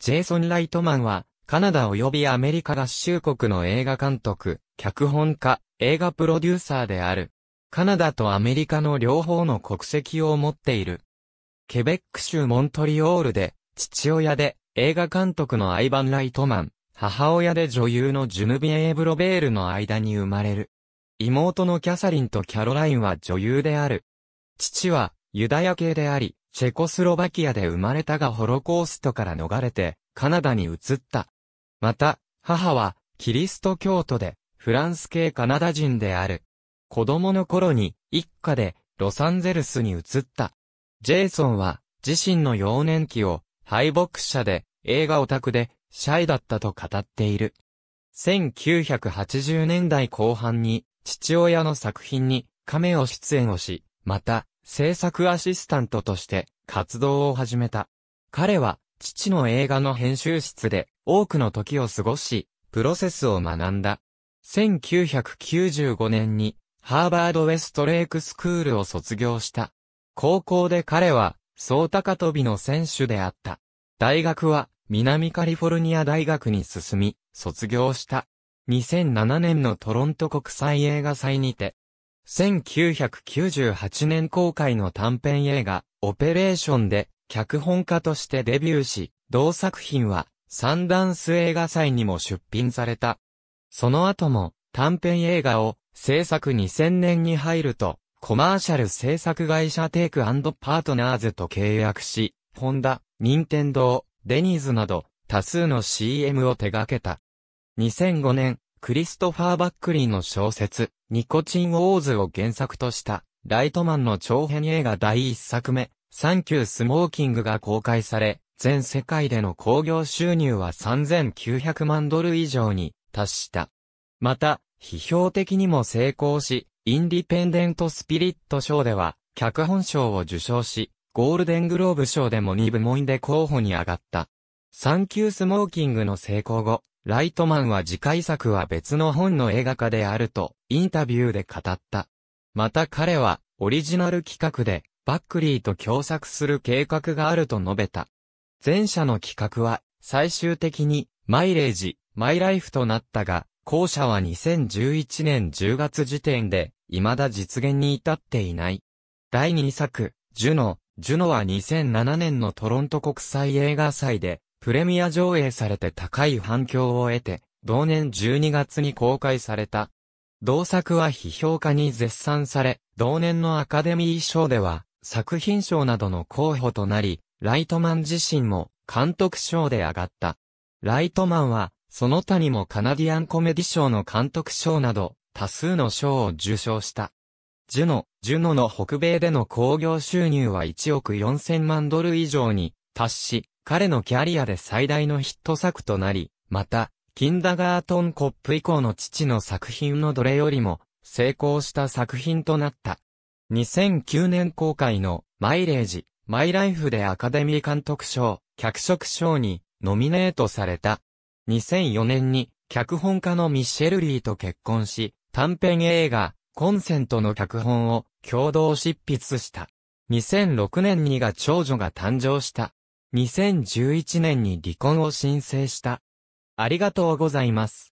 ジェイソン・ライトマンは、カナダ及びアメリカ合衆国の映画監督、脚本家、映画プロデューサーである。カナダとアメリカの両方の国籍を持っている。ケベック州モントリオールで、父親で映画監督のアイバン・ライトマン、母親で女優のジュヌビエエブ・ロベールの間に生まれる。妹のキャサリンとキャロラインは女優である。父はユダヤ系であり、チェコスロバキアで生まれたがホロコーストから逃れて、カナダに移った。また、母は、キリスト教徒で、フランス系カナダ人である。子供の頃に、一家で、ロサンゼルスに移った。ジェイソンは、自身の幼年期を、敗北者で、映画オタクで、シャイだったと語っている。1980年代後半に、父親の作品に、カメオ出演をし、また、制作アシスタントとして活動を始めた。彼は父の映画の編集室で多くの時を過ごし、プロセスを学んだ。1995年にハーバード・ウェストレイクスクールを卒業した。高校で彼は、総高飛びの選手であった。大学は、南カリフォルニア大学に進み、卒業した。2007年のトロント国際映画祭にて、1998年公開の短編映画、オペレーションで、脚本家としてデビューし、同作品は、サンダンス映画祭にも出品された。その後も、短編映画を、制作2000年に入ると、コマーシャル制作会社テイクパートナーズと契約し、ホンダ、ニンテンドー、デニーズなど、多数の CM を手掛けた。2005年、クリストファー・バックリーの小説、ニコチン・ウォーズを原作とした、ライトマンの長編映画第一作目、サンキュー・スモーキングが公開され、全世界での興行収入は3900万ドル以上に達した。また、批評的にも成功し、インディペンデント・スピリット賞では、脚本賞を受賞し、ゴールデングローブ賞でも2部門で候補に上がった。サンキュースモーキングの成功後、ライトマンは次回作は別の本の映画化であると、インタビューで語った。また彼は、オリジナル企画で、バックリーと共作する計画があると述べた。前者の企画は、最終的に、マイレージ、マイライフとなったが、後者は2011年10月時点で、未だ実現に至っていない。第2作、ジュノ、ジュノは2007年のトロント国際映画祭で、プレミア上映されて高い反響を得て、同年12月に公開された。同作は批評家に絶賛され、同年のアカデミー賞では、作品賞などの候補となり、ライトマン自身も監督賞で上がった。ライトマンは、その他にもカナディアンコメディ賞の監督賞など、多数の賞を受賞した。ジュノ、ジュノの北米での興行収入は1億4000万ドル以上に達し、彼のキャリアで最大のヒット作となり、また、キンダガートンコップ以降の父の作品のどれよりも成功した作品となった。2009年公開のマイレージ、マイライフでアカデミー監督賞、脚色賞にノミネートされた。2004年に脚本家のミッシェル・リーと結婚し、短編映画、コンセントの脚本を共同執筆した。2006年にが長女が誕生した。2011年に離婚を申請した。ありがとうございます。